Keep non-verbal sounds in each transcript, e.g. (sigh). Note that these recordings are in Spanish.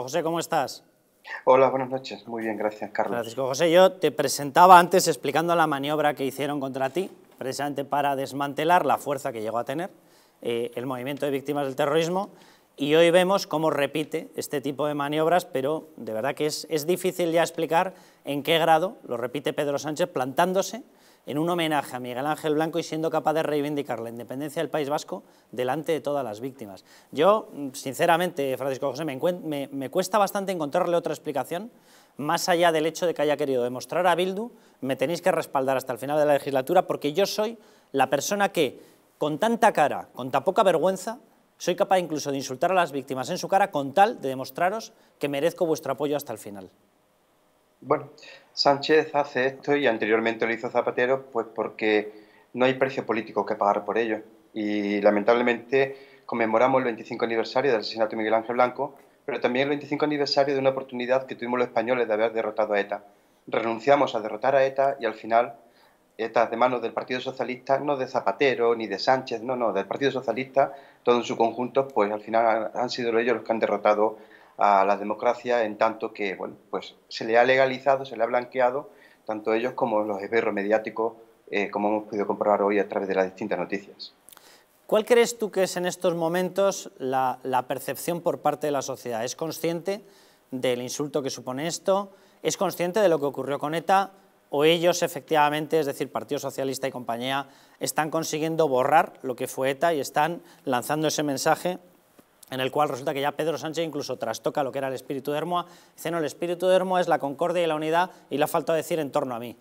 José, ¿cómo estás? Hola, buenas noches. Muy bien, gracias, Carlos. Gracias, José, yo te presentaba antes explicando la maniobra que hicieron contra ti, precisamente para desmantelar la fuerza que llegó a tener eh, el movimiento de víctimas del terrorismo, y hoy vemos cómo repite este tipo de maniobras, pero de verdad que es, es difícil ya explicar en qué grado lo repite Pedro Sánchez plantándose en un homenaje a Miguel Ángel Blanco y siendo capaz de reivindicar la independencia del País Vasco delante de todas las víctimas. Yo, sinceramente, Francisco José, me, cuesta bastante encontrarle otra explicación más allá del hecho de que haya querido demostrar a Bildu, me tenéis que respaldar hasta el final de la legislatura porque yo soy la persona que, con tanta cara, con tan poca vergüenza, soy capaz incluso de insultar a las víctimas en su cara con tal de demostraros que merezco vuestro apoyo hasta el final. Bueno, Sánchez hace esto y anteriormente lo hizo Zapatero, pues porque no hay precio político que pagar por ello. Y lamentablemente conmemoramos el 25 aniversario del asesinato de Miguel Ángel Blanco, pero también el 25 aniversario de una oportunidad que tuvimos los españoles de haber derrotado a ETA. Renunciamos a derrotar a ETA y al final ETA de manos del Partido Socialista, no de Zapatero ni de Sánchez, no, no, del Partido Socialista, todo en su conjunto, pues al final han sido ellos los que han derrotado a la democracia en tanto que bueno, pues se le ha legalizado, se le ha blanqueado tanto ellos como los esberros mediáticos, eh, como hemos podido comprobar hoy a través de las distintas noticias. ¿Cuál crees tú que es en estos momentos la percepción por parte de la sociedad? ¿Es consciente del insulto que supone esto? ¿Es consciente de lo que ocurrió con ETA? ¿O ellos efectivamente, es decir, Partido Socialista y compañía, están consiguiendo borrar lo que fue ETA y están lanzando ese mensaje en el cual resulta que ya Pedro Sánchez incluso trastoca lo que era el espíritu de Hermoa. Dice, no, el espíritu de Hermoa es la concordia y la unidad y la falta de decir en torno a mí.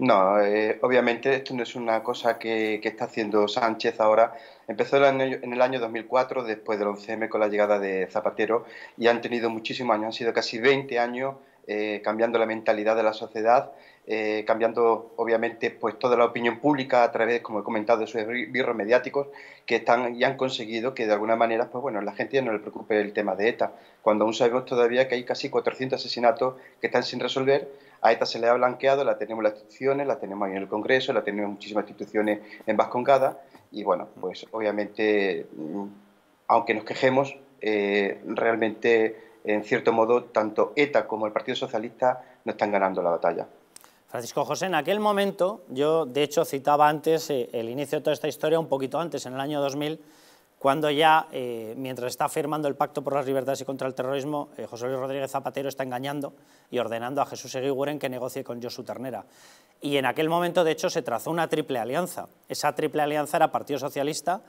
No, eh, obviamente esto no es una cosa que, está haciendo Sánchez ahora. Empezó en el año 2004, después del 11M, con la llegada de Zapatero, y han tenido muchísimos años, han sido casi 20 años eh, cambiando la mentalidad de la sociedad eh, cambiando obviamente pues toda la opinión pública a través, como he comentado, de sus birros mediáticos que están y han conseguido que de alguna manera, pues bueno, la gente ya no le preocupe el tema de ETA, cuando aún sabemos todavía que hay casi 400 asesinatos que están sin resolver, a ETA se le ha blanqueado, la tenemos en las instituciones, la tenemos ahí en el Congreso, la tenemos en muchísimas instituciones en Vascongada y bueno, pues obviamente, mm, aunque nos quejemos, eh, realmente en cierto modo, tanto ETA como el Partido Socialista no están ganando la batalla. Francisco José, en aquel momento, yo de hecho citaba antes eh, el inicio de toda esta historia, un poquito antes, en el año 2000, cuando ya, eh, mientras está firmando el Pacto por las Libertades y contra el Terrorismo, eh, José Luis Rodríguez Zapatero está engañando y ordenando a Jesús Eguiguren que negocie con Josu Ternera. Y en aquel momento, de hecho, se trazó una triple alianza. Esa triple alianza era Partido Socialista,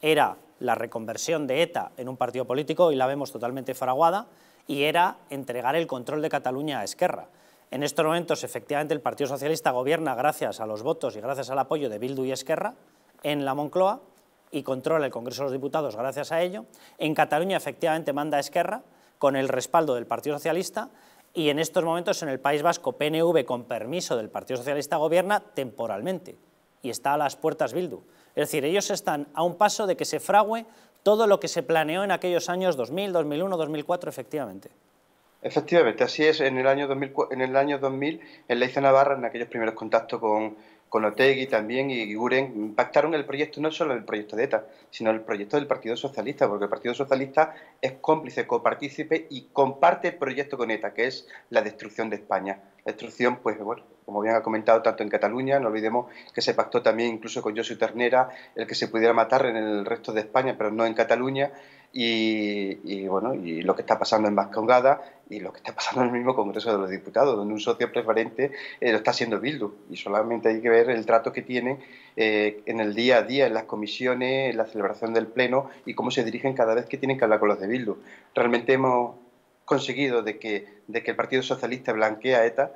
era la reconversión de ETA en un partido político, y la vemos totalmente faraguada, y era entregar el control de Cataluña a Esquerra. En estos momentos, efectivamente, el Partido Socialista gobierna gracias a los votos y gracias al apoyo de Bildu y Esquerra en la Moncloa y controla el Congreso de los Diputados gracias a ello. En Cataluña, efectivamente, manda Esquerra con el respaldo del Partido Socialista y en estos momentos en el País Vasco PNV con permiso del Partido Socialista gobierna temporalmente y está a las puertas Bildu. Es decir, ellos están a un paso de que se frague todo lo que se planeó en aquellos años 2000, 2001, 2004 efectivamente. Efectivamente, así es. En el año 2000, en el año 2000, en Navarra, en aquellos primeros contactos con, con Otegui también y Guren, impactaron el proyecto, no solo el proyecto de ETA, sino el proyecto del Partido Socialista, porque el Partido Socialista es cómplice, copartícipe y comparte el proyecto con ETA, que es la destrucción de España. La destrucción, pues bueno, como bien ha comentado, tanto en Cataluña, no olvidemos que se pactó también incluso con José Ternera, el que se pudiera matar en el resto de España, pero no en Cataluña y, bueno, y lo que está pasando en Vascongada y lo que está (laughs) pasando en el mismo Congreso de los Diputados, donde un socio preferente eh, lo está haciendo Bildu. Y solamente hay que ver el trato que tiene eh, en el día a día, en las comisiones, en la celebración del Pleno y cómo se dirigen cada vez que tienen que hablar con los de Bildu. Realmente hemos conseguido de que, de que el Partido Socialista blanquea a ETA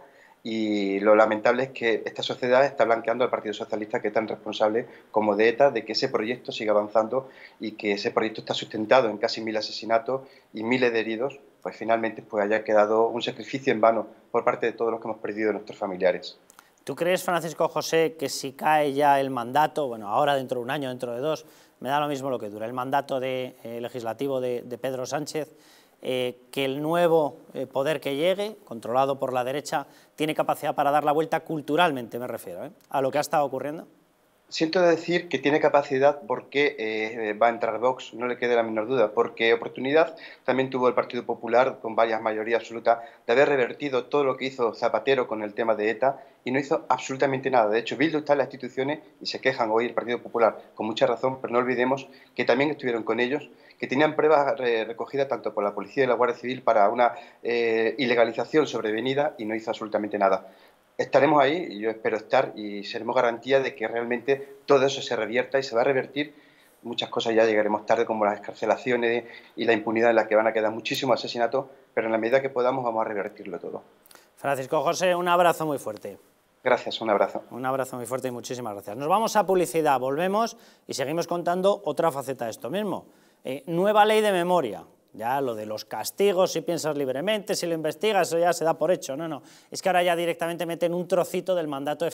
y lo lamentable es que esta sociedad está blanqueando al Partido Socialista, que es tan responsable como de ETA, de que ese proyecto siga avanzando y que ese proyecto está sustentado en casi mil asesinatos y miles de heridos, pues finalmente pues haya quedado un sacrificio en vano por parte de todos los que hemos perdido nuestros familiares. ¿Tú crees, Francisco José, que si cae ya el mandato, bueno, ahora dentro de un año, dentro de dos, me da lo mismo lo que dura, el mandato de, eh, legislativo de Pedro Sánchez, eh, que el nuevo eh, poder que llegue, controlado por la derecha, tiene capacidad para dar la vuelta culturalmente, me refiero, ¿eh? a lo que ha estado ocurriendo? Siento decir que tiene capacidad porque eh, va a entrar Vox, no le quede la menor duda, porque oportunidad también tuvo el Partido Popular con varias mayorías absolutas de haber revertido todo lo que hizo Zapatero con el tema de ETA y no hizo absolutamente nada. De hecho, Bildu está en las instituciones y se quejan hoy el Partido Popular, con mucha razón, pero no olvidemos que también estuvieron con ellos, que tenían pruebas eh, recogidas tanto por la policía y la Guardia Civil para una eh, ilegalización sobrevenida y no hizo absolutamente nada estaremos ahí, y yo espero estar, y seremos garantía de que realmente todo eso se revierta y se va a revertir. Muchas cosas ya llegaremos tarde, como las escarcelaciones y la impunidad en la que van a quedar muchísimos asesinatos, pero en la medida que podamos vamos a revertirlo todo. Francisco José, un abrazo muy fuerte. Gracias, un abrazo. Un abrazo muy fuerte y muchísimas gracias. Nos vamos a publicidad, volvemos y seguimos contando otra faceta de esto mismo. Eh, nueva ley de memoria, ya lo de los castigos, si piensas libremente, si lo investigas, eso ya se da por hecho. No, no. Es que ahora ya directamente meten un trocito del mandato